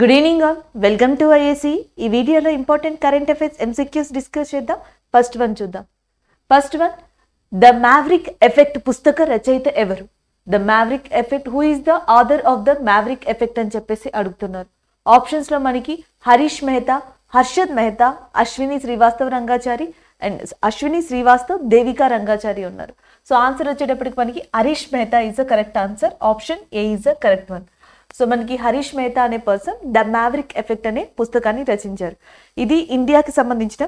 good evening all welcome to IAC ఈ వీడియోలో important current affairs MCQs discuss చేద్దాం first one చూద్దాం first one the maverick effect పుస్తక రచయిత ఎవరు the maverick effect who is the author of the maverick effect అని చెప్పేసి అడుగుతున్నారు ఆప్షన్స్లో మనకి హరీష్ మెహతా హర్షద్ మెహతా అశ్విని శ్రీవాస్తవ్ రంగాచారి అండ్ అశ్విని శ్రీవాస్తవ్ దేవికా రంగాచారి ఉన్నారు సో ఆన్సర్ వచ్చేటప్పటికి మనకి Harish Mehta is a correct answer option A is a correct one so మనకి హరీష్ మెహతా అనే పర్సన్ ద మ్యావరిక్ ఎఫెక్ట్ అనే పుస్తకాన్ని రచించారు ఇది ఇండియాకి సంబంధించిన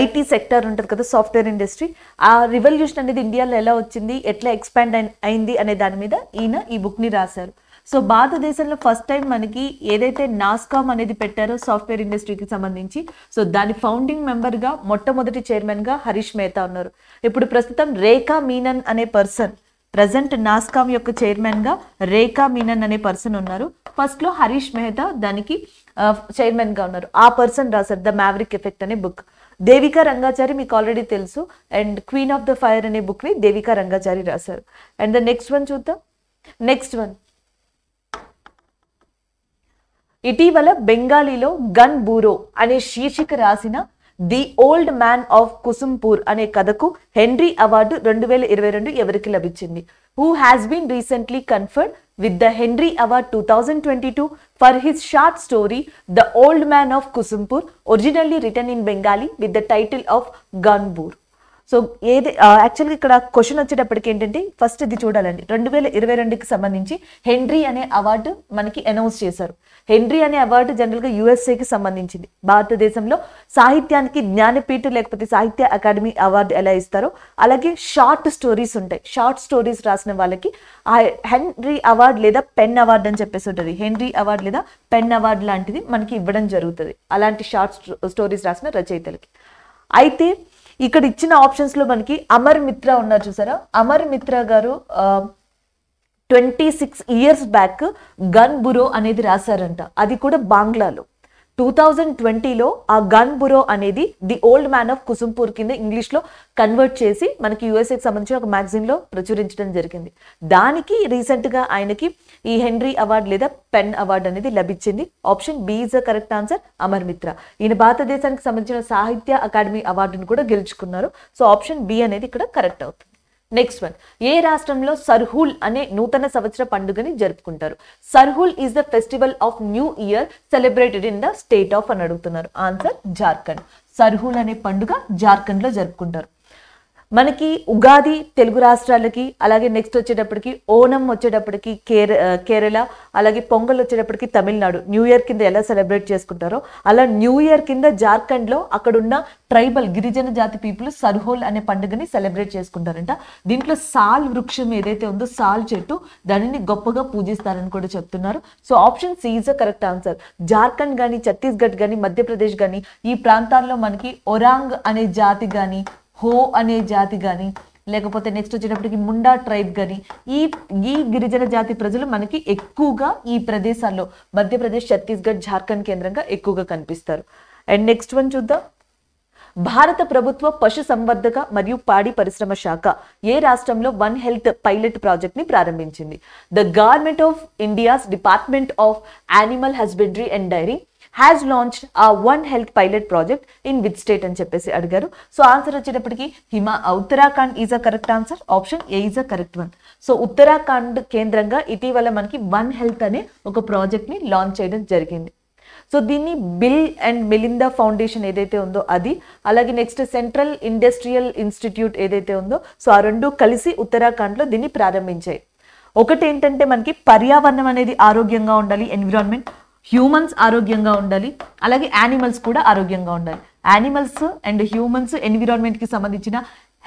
ఐటీ సెక్టర్ ఉంటుంది కదా సాఫ్ట్వేర్ ఇండస్ట్రీ ఆ రివల్యూషన్ అనేది ఇండియాలో ఎలా వచ్చింది ఎట్లా ఎక్స్పాండ్ అయింది అనే దాని మీద ఈయన ఈ బుక్ని రాశారు సో భారతదేశంలో ఫస్ట్ టైం మనకి ఏదైతే నాస్కామ్ అనేది పెట్టారో సాఫ్ట్వేర్ ఇండస్ట్రీకి సంబంధించి సో దాని ఫౌండింగ్ మెంబర్గా మొట్టమొదటి చైర్మన్గా హరీష్ మేహతా ఉన్నారు ఇప్పుడు ప్రస్తుతం రేఖా మీనన్ అనే పర్సన్ ప్రజెంట్ నాస్కామ్ యొక్క చైర్మన్గా రేఖా మీనన్ అనే పర్సన్ ఉన్నారు ఫస్ట్లో హరీష్ మెహతా దానికి చైర్మన్గా ఉన్నారు ఆ పర్సన్ రాశారు ద మ్యావరిక్ ఎఫెక్ట్ అనే బుక్ దేవికా రంగాచారి మీకు ఆల్రెడీ తెలుసు and queen of the fire అనే బుక్ని దేవికా రంగాచారి రాశారు అండ్ ద నెక్స్ట్ వన్ చూద్దాం నెక్స్ట్ వన్ ఇటీవల బెంగాలీలో గన్ బూరో అనే శీర్షిక రాసిన the old man of Kusumpur అనే కథకు హెన్రీ అవార్డు రెండు వేల ఇరవై రెండు ఎవరికి లభించింది who has been recently conferred with the Henry award two thousand twenty two for his short story the old man of Kusumpur originally return in Bengali with the title of Ganbur so ఏది యాక్చువల్గా ఇక్కడ question వచ్చేటప్పటికి ఏంటంటే ఫస్ట్ ఇది చూడాలండి రెండు వేల ఇరవై రెండుకి సంబంధించి హెన్రీ అనే అవార్డు మనకి అనౌన్స్ చేశారు హెన్రీ అనే అవార్డు జనరల్గా యుఎస్ఏకి సంబంధించింది భారతదేశంలో సాహిత్యానికి జ్ఞానపీఠ లేకపోతే సాహిత్య అకాడమీ అవార్డు ఎలా ఇస్తారో అలాగే షార్ట్ స్టోరీస్ ఉంటాయి షార్ట్ స్టోరీస్ రాసిన వాళ్ళకి ఆ హెన్రీ అవార్డు లేదా పెన్ అవార్డు అని చెప్పేసి ఉంటుంది హెన్రీ అవార్డు లేదా పెన్ అవార్డు లాంటిది మనకి ఇవ్వడం జరుగుతుంది అలాంటి షార్ట్ స్టోరీస్ రాసిన రచయితలకి అయితే ఇక్కడ ఇచ్చిన ఆప్షన్స్ లో మనకి అమర్ మిత్ర ఉన్నారు చూసారా అమర్ మిత్ర గారు twenty six years back Gan Buro అనేది రాశారంట అది కూడా బాంగ్లాలో టూ థౌజండ్ ట్వంటీలో ఆ గన్ బురో అనేది the old man of Kusumpur కింద ఇంగ్లీష్లో కన్వర్ట్ చేసి మనకి యుఎస్ఏకి సంబంధించిన ఒక మ్యాగజైన్లో ప్రచురించడం జరిగింది దానికి రీసెంట్గా ఆయనకి ఈ హెన్రీ అవార్డ్ లేదా పెన్ అవార్డు అనేది లభించింది option B is the correct answer Amar Mitra ఈయన భారతదేశానికి సంబంధించిన సాహిత్య అకాడమీ అవార్డును కూడా గెలుచుకున్నారు సో ఆప్షన్ బి అనేది ఇక్కడ కరెక్ట్ అవుతుంది నెక్స్ట్ వన్ ఏ రాష్ట్రంలో సర్హుల్ అనే నూతన సంవత్సర పండుగని జరుపుకుంటారు Sarhul is the festival of new year celebrated in the state of అని అడుగుతున్నారు ఆన్సర్ జార్ఖండ్ సర్హుల్ అనే పండుగ జార్ఖండ్ లో జరుపుకుంటారు మనకి ఉగాది తెలుగు రాష్ట్రాలకి అలాగే నెక్స్ట్ వచ్చేటప్పటికి ఓనం వచ్చేటప్పటికి కేర కేరళ అలాగే పొంగల్ వచ్చేటప్పటికి తమిళనాడు న్యూ ఇయర్ కింద ఎలా సెలబ్రేట్ చేసుకుంటారో అలా న్యూ ఇయర్ కింద జార్ఖండ్లో అక్కడున్న ట్రైబల్ గిరిజన జాతి పీపుల్ సర్హోల్ అనే పండుగని సెలబ్రేట్ చేసుకుంటారంట దీంట్లో సాల్ వృక్షం ఏదైతే ఉందో సాల్ చెట్టు దానిని గొప్పగా పూజిస్తారని కూడా చెప్తున్నారు so option C is a correct answer Jharkhand కానీ ఛత్తీస్గఢ్ కానీ మధ్యప్రదేశ్ కానీ ఈ ప్రాంతాల్లో మనకి ఒరాంగ్ అనే జాతి కానీ హో అనే జాతి కానీ లేకపోతే నెక్స్ట్ వచ్చేటప్పటికి ముండా ట్రైబ్ కానీ ఈ ఈ గిరిజన జాతి ప్రజలు మనకి ఎక్కువగా ఈ ప్రదేశాల్లో మధ్యప్రదేశ్ ఛత్తీస్గఢ్ జార్ఖండ్ కేంద్రంగా ఎక్కువగా కనిపిస్తారు అండ్ నెక్స్ట్ వన్ చూద్దాం భారత ప్రభుత్వ పశు సంవర్ధక మరియు పాడి పరిశ్రమ శాఖ ఏ రాష్ట్రంలో వన్ హెల్త్ పైలట్ ప్రాజెక్ట్ ని ప్రారంభించింది the government of India's department of animal husbandry and dairy has launched a one health pilot project in with state అని చెప్పేసి అడిగారు సో ఆన్సర్ వచ్చేటప్పటికి హిమా Uttarakhand is a correct answer option A is a correct one so Uttarakhand కేంద్రంగా ఇటీవల మనకి one health అనే ఒక ప్రాజెక్ట్ని లాంచ్ చేయడం జరిగింది సో దీన్ని బిల్ అండ్ మిలిందా ఫౌండేషన్ ఏదైతే ఉందో అది అలాగే నెక్స్ట్ సెంట్రల్ ఇండస్ట్రియల్ ఇన్స్టిట్యూట్ ఏదైతే ఉందో సో ఆ రెండు కలిసి ఉత్తరాఖండ్లో దీన్ని ప్రారంభించాయి ఒకటి ఏంటంటే మనకి పర్యావరణం అనేది ఆరోగ్యంగా ఉండాలి ఎన్విరాన్మెంట్ హ్యూమన్స్ ఆరోగ్యంగా ఉండాలి అలాగే యానిమల్స్ కూడా ఆరోగ్యంగా ఉండాలి యానిమల్స్ అండ్ హ్యూమన్స్ ఎన్విరాన్మెంట్కి సంబంధించిన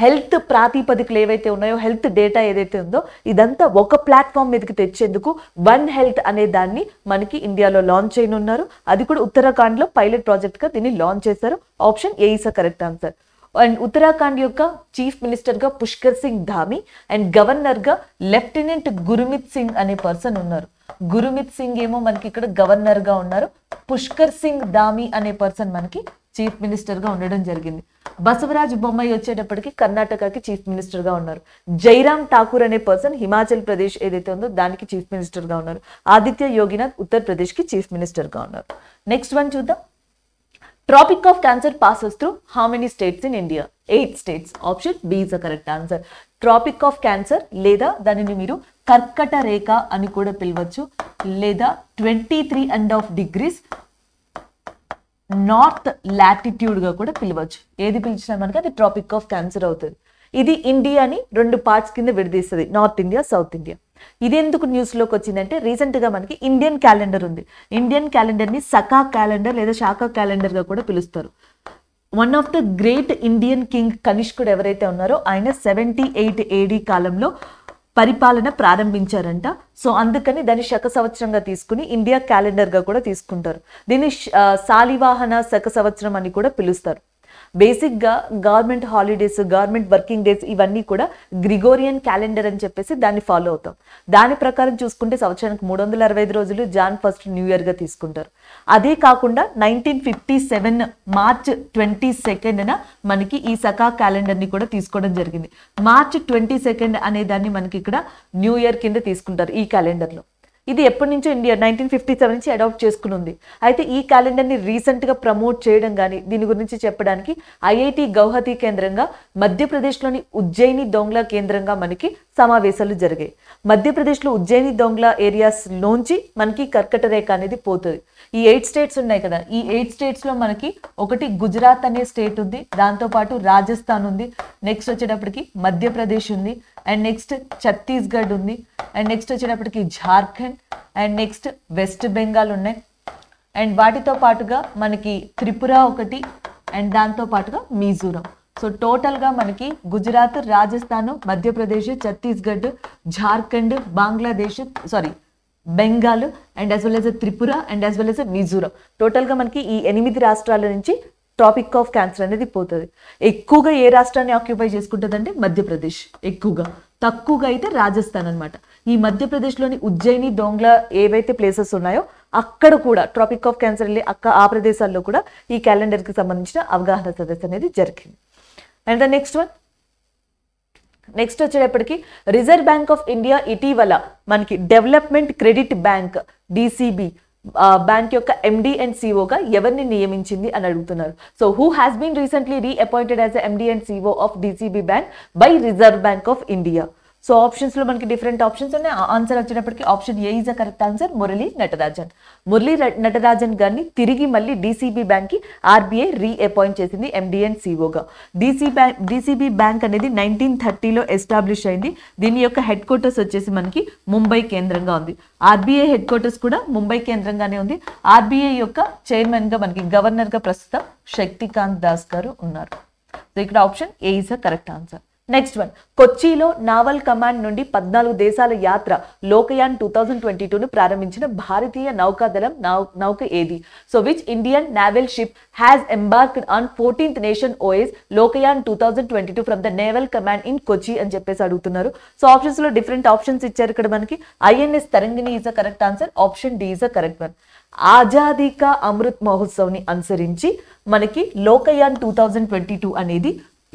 హెల్త్ ప్రాతిపదికలు ఏవైతే ఉన్నాయో హెల్త్ డేటా ఏదైతే ఉందో ఇదంతా ఒక ప్లాట్ఫామ్ మీదకి తెచ్చేందుకు వన్ హెల్త్ అనే దాన్ని మనకి ఇండియాలో లాంచ్ చేయనున్నారు అది కూడా ఉత్తరాఖండ్లో పైలట్ ప్రాజెక్ట్గా దీన్ని లాంచ్ చేశారు option A correct answer and Uttarakhand యొక్క చీఫ్ మినిస్టర్గా పుష్కర్ సింగ్ ధామి అండ్ గవర్నర్గా లెఫ్టినెంట్ గురుమిత్ సింగ్ అనే పర్సన్ ఉన్నారు గురుమిత్ సింగ్ ఏమో మనకి ఇక్కడ గవర్నర్గా ఉన్నారు పుష్కర్ సింగ్ ధామి అనే పర్సన్ మనకి చీఫ్ మినిస్టర్గా ఉండడం జరిగింది బసవరాజ్ బొమ్మాయి వచ్చేటప్పటికి కర్ణాటకకి చీఫ్ మినిస్టర్గా ఉన్నారు జైరామ్ ఠాకూర్ అనే పర్సన్ హిమాచల్ ప్రదేశ్ ఏదైతే ఉందో దానికి చీఫ్ మినిస్టర్గా ఉన్నారు ఆదిత్య యోగినాథ్ ఉత్తరప్రదేశ్కి చీఫ్ మినిస్టర్గా ఉన్నారు నెక్స్ట్ వన్ చూద్దాం tropic of cancer passes through how many states in India eight states option B is a correct answer tropic of cancer లేదా దానిని మీరు కర్కట రేఖ అని కూడా పిలవచ్చు లేదా twenty three and half degrees north లాటిట్యూడ్గా కూడా పిలవచ్చు ఏది పిలిచినా మనకి అది ట్రాపిక్ ఆఫ్ క్యాన్సర్ అవుతుంది ఇది ఇండియాని రెండు పార్ట్స్ కింద విడదీస్తుంది నార్త్ ఇండియా సౌత్ ఇండియా ఇది ఎందుకు న్యూస్లోకి వచ్చిందంటే రీసెంట్గా మనకి ఇండియన్ క్యాలెండర్ ఉంది ఇండియన్ క్యాలెండర్ని సఖా క్యాలెండర్ లేదా శాఖ క్యాలెండర్గా కూడా పిలుస్తారు one of the great Indian king కనిష్కుడు ఎవరైతే ఉన్నారో ఆయన సెవెంటీ ఎయిట్ ఏడీ కాలంలో పరిపాలన ప్రారంభించారంట సో అందుకని దాన్ని శక సంవత్సరంగా తీసుకుని ఇండియా క్యాలెండర్గా కూడా తీసుకుంటారు దీన్ని శాలివాహన శక సంవత్సరం అని కూడా పిలుస్తారు బేసిక్గా government holidays government working days ఇవన్నీ కూడా గ్రిగోరియన్ క్యాలెండర్ అని చెప్పేసి దాన్ని ఫాలో అవుతాం దాని ప్రకారం చూసుకుంటే సంవత్సరానికి మూడు వందల అరవై ఐదు రోజులు జాన్ ఫస్ట్ న్యూ ఇయర్గా తీసుకుంటారు అదే కాకుండా nineteen fifty seven March twenty సెకండ్న మనకి ఈ సకా క్యాలెండర్ని కూడా తీసుకోవడం జరిగింది మార్చ్ ట్వంటీ సెకండ్ అనే దాన్ని మనకి ఇక్కడ న్యూ ఇయర్ కింద తీసుకుంటారు ఈ క్యాలెండర్లో ఇది ఎప్పటి నుంచో ఇండియా నైన్టీన్ ఫిఫ్టీ సెవెన్ నుంచి అడాప్ట్ ఉంది అయితే ఈ క్యాలెండర్ని రీసెంట్గా ప్రమోట్ చేయడం కానీ దీని గురించి చెప్పడానికి ఐఐటి గౌహతి కేంద్రంగా మధ్యప్రదేశ్లోని ఉజ్జయిని దోంగ్లా కేంద్రంగా మనకి సమావేశాలు జరిగాయి మధ్యప్రదేశ్లో ఉజ్జయిని దొంగ్లా లోంచి మనకి కర్కట రేఖ అనేది పోతుంది ఈ ఎయిట్ స్టేట్స్ ఉన్నాయి కదా ఈ ఎయిట్ స్టేట్స్లో మనకి ఒకటి గుజరాత్ అనే స్టేట్ ఉంది దాంతోపాటు రాజస్థాన్ ఉంది నెక్స్ట్ వచ్చేటప్పటికి మధ్యప్రదేశ్ ఉంది అండ్ నెక్స్ట్ ఛత్తీస్గఢ్ ఉంది అండ్ నెక్స్ట్ వచ్చేటప్పటికి జార్ఖండ్ అండ్ నెక్స్ట్ వెస్ట్ బెంగాల్ ఉన్నాయి అండ్ వాటితో పాటుగా మనకి త్రిపుర ఒకటి అండ్ దాంతో పాటుగా మిజోరం సో టోటల్గా మనకి Gujarat Rajasthan Madhya Pradesh Chhattisgarh Jharkhand Bangladesh sorry Bengal and as well as Tripura and as well as Mizoram టోటల్గా మనకి ఈ ఎనిమిది రాష్ట్రాల నుంచి టాపిక్ ఆఫ్ క్యాన్సర్ అనేది పోతుంది ఎక్కువగా ఏ రాష్ట్రాన్ని ఆక్యుపై చేసుకుంటుందంటే మధ్యప్రదేశ్ ఎక్కువగా తక్కువగా అయితే రాజస్థాన్ అనమాట ఈ మధ్యప్రదేశ్లోని ఉజ్జయిని డోంగ్లా ఏవైతే ప్లేసెస్ ఉన్నాయో అక్కడ కూడా ట్రాపిక్ ఆఫ్ క్యాన్సర్ వెళ్ళి అక్క ఆ ప్రదేశాల్లో కూడా ఈ క్యాలెండర్కి సంబంధించిన అవగాహన సదస్సు అనేది జరిగింది and the next one next వచ్చేటప్పటికి రిజర్వ్ బ్యాంక్ ఆఫ్ ఇండియా ఇటీవల మనకి development credit bank DCB bank యొక్క ఎండి అండ్ సిఓగా ఎవరిని నియమించింది అని అడుగుతున్నారు so who has been recently reappointed as MD and CEO of DCB bank by reserve bank of India so ఆప్షన్స్లో మనకి డిఫరెంట్ ఆప్షన్స్ ఉన్నాయి ఆన్సర్ వచ్చేటప్పటికి option A is a correct answer Murali Natarajan Murali Natarajan గారిని తిరిగి మళ్ళీ డీసీబీ బ్యాంక్కి ఆర్బీఐ రీఅపాయింట్ చేసింది MD and సిఓగా డీసీ బ్యాంక్ డీసీబీ బ్యాంక్ అనేది నైన్టీన్ థర్టీలో ఎస్టాబ్లిష్ అయింది దీని యొక్క హెడ్ క్వార్టర్స్ వచ్చేసి మనకి ముంబై కేంద్రంగా ఉంది ఆర్బీఐ హెడ్ క్వార్టర్స్ కూడా ముంబై కేంద్రంగానే ఉంది ఆర్బీఐ యొక్క చైర్మన్గా మనకి గవర్నర్గా ప్రస్తుతం శక్తికాంత్ దాస్ గారు ఉన్నారు సో ఇక్కడ option A is a correct answer next one కొచ్చిలో నావల్ కమాండ్ నుండి పద్నాలుగు దేశాల యాత్ర లోకయాన్ టూ థౌజండ్ ట్వంటీ టూను ప్రారంభించిన భారతీయ నౌకాదళం నౌక ఏది so which Indian naval ship has embarked on fourteenth nation OS Lokayan two thousand twenty two from the naval command in Kochi అని చెప్పేసి అడుగుతున్నారు సో ఆప్షన్స్ లో డిఫరెంట్ ఆప్షన్స్ ఇచ్చారు ఇక్కడ మనకి INS Tarangini is a correct answer option D is a correct one Azadi Ka Amrit మహోత్సవ్ని అనుసరించి మనకి Lokayan two thousand twenty two అనేది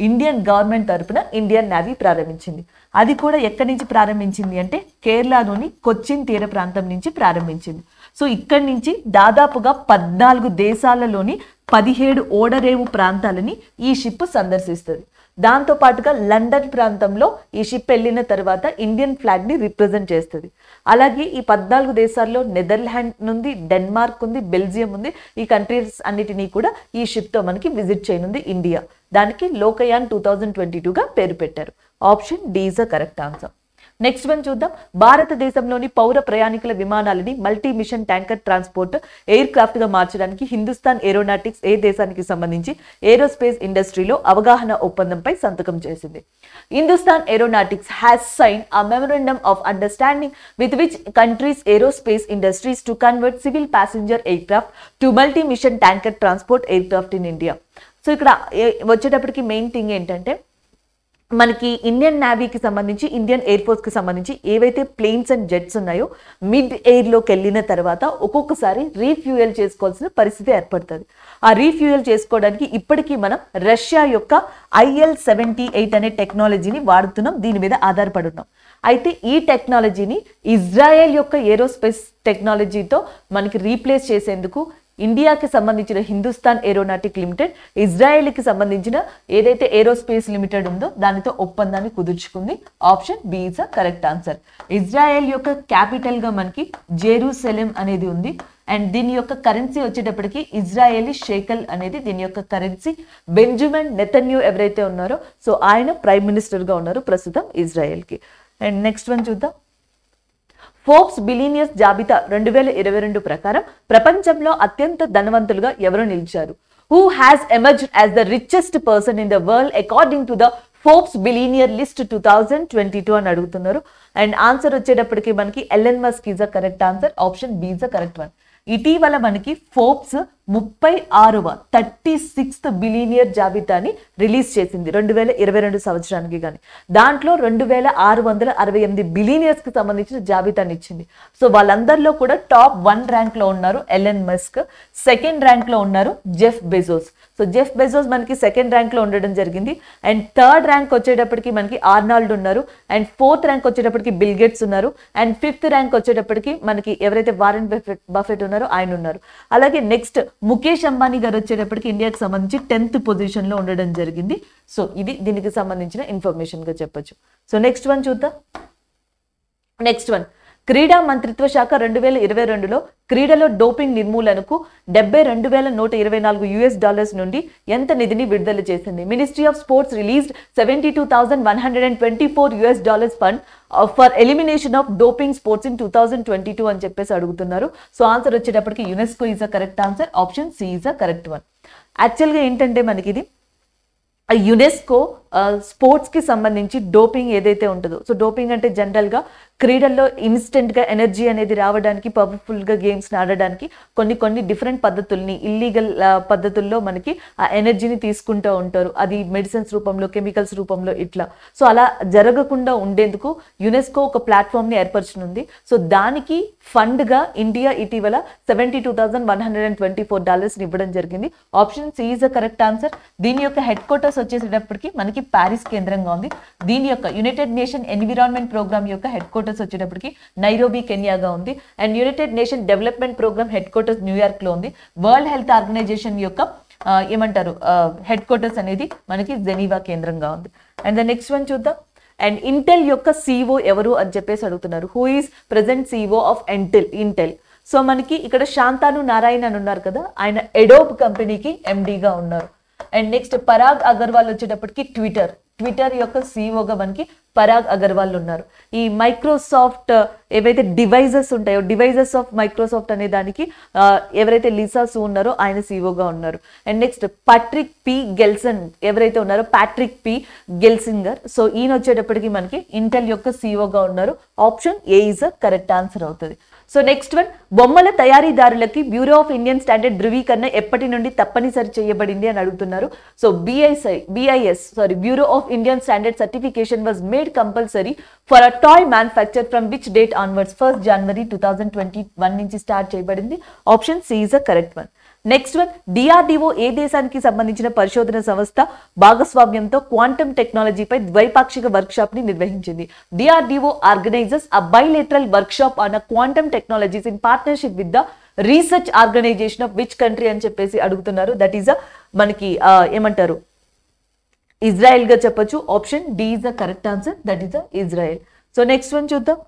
ఇండియన్ గవర్నమెంట్ తరపున ఇండియన్ నేవీ ప్రారంభించింది అది కూడా ఎక్కడి నుంచి ప్రారంభించింది అంటే కేరళలోని కొచ్చిన్ తీర ప్రాంతం నుంచి ప్రారంభించింది సో ఇక్కడి నుంచి దాదాపుగా పద్నాలుగు దేశాలలోని పదిహేడు ఓడరేవు ప్రాంతాలని ఈ షిప్ సందర్శిస్తుంది దాంతో పాటుగా లండన్ ప్రాంతంలో ఈ షిప్ వెళ్ళిన తర్వాత ఇండియన్ ఫ్లాగ్ని రిప్రజెంట్ చేస్తుంది అలాగే ఈ పద్నాలుగు దేశాల్లో నెదర్లాండ్ నుండి డెన్మార్క్ ఉంది బెల్జియం ఉంది ఈ కంట్రీస్ అన్నిటినీ కూడా ఈ షిప్తో మనకి విజిట్ చేయనుంది ఇండియా దానికి లోకయాన్ టూ థౌజండ్ ట్వంటీ టూగా పేరు పెట్టారు option D is a correct answer next one చూద్దాం భారతదేశంలోని పౌర ప్రయాణికుల విమానాలని multi mission tanker transport aircraft గా మార్చడానికి హిందుస్థాన్ ఏరోనాటిక్స్ ఏ దేశానికి సంబంధించి ఏరోస్పేస్ ఇండస్ట్రీలో అవగాహన ఒప్పందంపై సంతకం చేసింది Hindustan aeronautics has sign a memorandum of understanding with which countries aerospace industries to convert civil passenger aircraft to multi mission tanker transport aircraft in India so ఇక్కడ వచ్చేటప్పటికి మెయిన్ థింగ్ ఏంటంటే మనకి Indian నేవీకి సంబంధించి Indian air ఫోర్స్కి సంబంధించి ఏవైతే planes and jets ఉన్నాయో mid ఎయిర్లోకి వెళ్ళిన తర్వాత ఒక్కొక్కసారి రీఫ్యూయల్ చేసుకోవాల్సిన పరిస్థితి ఏర్పడుతుంది ఆ రీఫ్యూయల్ చేసుకోవడానికి ఇప్పటికీ మనం రష్యా యొక్క ఐఎల్ సెవెంటీ ఎయిట్ అనే టెక్నాలజీని వాడుతున్నాం దీని మీద ఆధారపడి ఉన్నాం అయితే ఈ టెక్నాలజీని ఇజ్రాయెల్ యొక్క ఏరోస్పేస్ టెక్నాలజీతో మనకి రీప్లేస్ చేసేందుకు ఇండియాకి సంబంధించిన హిందుస్థాన్ ఏరోనాటిక్ లిమిటెడ్ ఇజ్రాయెల్కి సంబంధించిన ఏదైతే ఏరోస్పేస్ లిమిటెడ్ ఉందో దానితో ఒప్పందాన్ని కుదుర్చుకుంది option B is a correct answer Israel యొక్క క్యాపిటల్గా మనకి జెరూసెలెం అనేది ఉంది అండ్ దీని యొక్క కరెన్సీ వచ్చేటప్పటికి ఇజ్రాయేలీ షేకల్ అనేది దీని యొక్క కరెన్సీ బెంజమిన్ నెతన్యూ ఎవరైతే ఉన్నారో సో ఆయన ప్రైమ్ మినిస్టర్గా ఉన్నారు ప్రస్తుతం ఇజ్రాయెల్కి అండ్ నెక్స్ట్ వన్ చూద్దాం ఫోర్బ్స్ బిలీనియర్స్ జాబితా రెండు వేల ఇరవై రెండు ప్రకారం ప్రపంచంలో అత్యంత ధనవంతులుగా ఎవరు నిలిచారు who has emerge as the richest person in the world according to the Forbes billionaire list two thousand twenty two అని అడుగుతున్నారు అండ్ ఆన్సర్ వచ్చేటప్పటికి మనకి Elon Musk is a correct answer option B is a correct one ఇటీవల మనకి Forbes ముప్పై ఆరవ thirty sixth billionaire జాబితాని release చేసింది రెండు వేల ఇరవై రెండు సంవత్సరానికి కానీ దాంట్లో రెండు వేల ఆరు వందల అరవై ఎనిమిది బిలీనియర్స్కి సంబంధించిన జాబితాని ఇచ్చింది సో వాళ్ళందరిలో కూడా టాప్ వన్ ర్యాంక్లో ఉన్నారు ఎల్ఎన్ మస్క్ సెకండ్ ర్యాంక్లో ఉన్నారు Jeff Bezos so Jeff Bezos మనకి సెకండ్ ర్యాంక్లో ఉండడం జరిగింది అండ్ థర్డ్ ర్యాంక్ వచ్చేటప్పటికి మనకి ఆర్నాల్డ్ ఉన్నారు అండ్ ఫోర్త్ ర్యాంక్ వచ్చేటప్పటికి బిల్గేట్స్ ఉన్నారు అండ్ ఫిఫ్త్ ర్యాంక్ వచ్చేటప్పటికి మనకి ఎవరైతే వారెన్ బఫెట్ బఫెట్ ఉన్నారో ఆయన ఉన్నారు అలాగే నెక్స్ట్ ముఖేష్ అంబానీ గారు వచ్చేటప్పటికి ఇండియాకి సంబంధించి టెన్త్ పొజిషన్లో ఉండడం జరిగింది సో ఇది దీనికి సంబంధించిన ఇన్ఫర్మేషన్గా చెప్పచ్చు సో నెక్స్ట్ వన్ చూద్దాం నెక్స్ట్ వన్ క్రీడా మంత్రిత్వ శాఖ రెండు వేల ఇరవై రెండులో క్రీడలో డోపింగ్ నిర్మూలనకు డెబ్బై రెండు వేల నూట ఇరవై నాలుగు యుఎస్ డాలర్స్ నుండి ఎంత నిధిని విడుదల చేసింది ministry of sports released seventy two thousand one hundred and twenty four US dollars fund for elimination of doping sports in two thousand twenty two అని చెప్పేసి అడుగుతున్నారు సో ఆన్సర్ వచ్చేటప్పటికి UNESCO is a correct answer option C is a correct one యాక్చువల్గా ఏంటంటే మనకి ఇది UNESCO స్పోర్ట్స్కి uh, సంబంధించి డోపింగ్ ఏదైతే ఉంటుందో సో డోపింగ్ అంటే జనరల్గా క్రీడల్లో ఇన్స్టెంట్గా ఎనర్జీ అనేది రావడానికి పవర్ఫుల్గా గేమ్స్ని ఆడడానికి కొన్ని కొన్ని డిఫరెంట్ పద్ధతుల్ని ఇల్లీగల్ పద్ధతుల్లో మనకి ఆ ఎనర్జీని తీసుకుంటూ ఉంటారు అది మెడిసిన్స్ రూపంలో కెమికల్స్ రూపంలో ఇట్లా సో అలా జరగకుండా ఉండేందుకు యునెస్కో ఒక ప్లాట్ఫామ్ని ఏర్పరచనుంది సో దానికి ఫండ్గా ఇండియా ఇటీవల seventy two thousand one hundred and twenty four డాలర్స్ని ఇవ్వడం జరిగింది option C is a correct answer దీని యొక్క హెడ్ క్వార్టర్స్ వచ్చేసేటప్పటికి మనకి ప్యారిస్ కేంద్రంగా ఉంది దీని యొక్క యునైటెడ్ నేషన్ ఎన్విరాన్మెంట్ ప్రోగ్రామ్ యొక్క హెడ్ క్వార్టర్ క్వార్టర్స్ వచ్చేటప్పటికి నైరోబీ కెన్యాగా ఉంది and United Nation development programme head quarters న్యూయార్క్లో ఉంది వరల్డ్ హెల్త్ ఆర్గనైజేషన్ యొక్క ఏమంటారు హెడ్ క్వార్టర్స్ అనేది మనకి జెనీవా కేంద్రంగా ఉంది అండ్ ద నెక్స్ట్ వన్ చూద్దాం అండ్ ఇంటెల్ యొక్క సీఓ ఎవరు అని చెప్పేసి అడుగుతున్నారు who is present CEO of Intel Intel so మనకి ఇక్కడ శాంతాను నారాయణ అని ఉన్నారు కదా ఆయన ఎడోబ్ కంపెనీకి ఎండీగా ఉన్నారు అండ్ నెక్స్ట్ పరాగ్ అగర్వాల్ వచ్చేటప్పటికి ట్విట్టర్ ట్విట్టర్ యొక్క సిఓగా e మనకి పరాగ్ అగర్వాల్ ఉన్నారు ఈ మైక్రోసాఫ్ట్ ఏవైతే డివైజెస్ ఉంటాయో డివైజెస్ ఆఫ్ మైక్రోసాఫ్ట్ అనే దానికి ఎవరైతే లిసాస్ సూ ఉన్నారో ఆయన సీఓగా e ఉన్నారు and next Patrick P Gelsinger ఎవరైతే ఉన్నారో పాట్రిక్ పి గెల్సింగర్ సో ఈయన వచ్చేటప్పటికి మనకి ఇంటెల్ యొక్క సీఓగా e ఉన్నారు option A is a correct answer అవుతుంది సో నెక్స్ట్ వన్ బొమ్మల తయారీదారులకి బ్యూరో ఆఫ్ ఇండియన్ స్టాండర్డ్ ధృవీకరణ ఎప్పటి నుండి తప్పనిసరి చేయబడింది అని అడుగుతున్నారు సో బిఐసై BIS sorry bureau of Indian standard certification was made compulsory for a toy manufacture from which date onwards first January two twenty one నుంచి స్టార్ట్ చేయబడింది option C is a correct one next one DRDO ఏ దేశానికి సంబంధించిన పరిశోధన సంస్థ భాగస్వామ్యంతో quantum టెక్నాలజీపై ద్వైపాక్షిక workshop ని నిర్వహించింది DRDO organisers a bilateral workshop on quantum technologies in partnership with the research organisation of which country అని చెప్పేసి అడుగుతున్నారు దట్ ఈస్ అ మనకి ఏమంటారు ఇజ్రాయెల్ గా చెప్పొచ్చు option D is the correct answer that is the Israel so next one చూద్దాం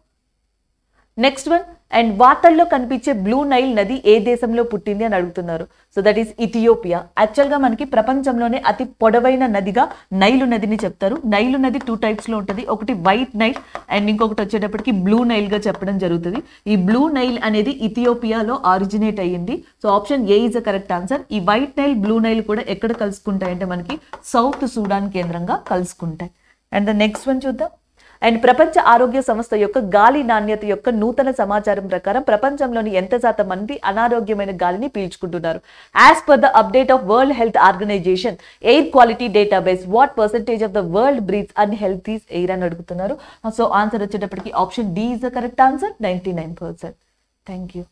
next one and వార్తల్లో కనిపించే బ్లూ నైల్ నది ఏ దేశంలో పుట్టింది అని అడుగుతున్నారు సో దట్ ఈస్ ఇథియోపియా యాక్చువల్గా మనకి ప్రపంచంలోనే అతి పొడవైన నదిగా నైలు నదిని చెప్తారు నైలు నది టూ టైప్స్లో ఉంటుంది ఒకటి వైట్ నైల్ అండ్ ఇంకొకటి వచ్చేటప్పటికి బ్లూ నైల్గా చెప్పడం జరుగుతుంది ఈ బ్లూ నైల్ అనేది ఇథియోపియాలో ఆరిజినేట్ అయ్యింది so option A is a correct answer ఈ వైట్ నైల్ బ్లూ నైల్ కూడా ఎక్కడ కలుసుకుంటాయంటే మనకి సౌత్ సూడాన్ కేంద్రంగా కలుసుకుంటాయి అండ్ ద నెక్స్ట్ వన్ చూద్దాం అండ్ ప్రపంచ ఆరోగ్య సంస్థ యొక్క గాలి నాణ్యత యొక్క నూతన సమాచారం ప్రకారం ప్రపంచంలోని ఎంత శాతం మంది అనారోగ్యమైన గాలిని పీల్చుకుంటున్నారు as per the update of World Health Organisation air quality database what percentage of the world breathes unhealthy air అని అడుగుతున్నారు సో ఆన్సర్ వచ్చేటప్పటికి option D is the correct answer ninety nine percent thank you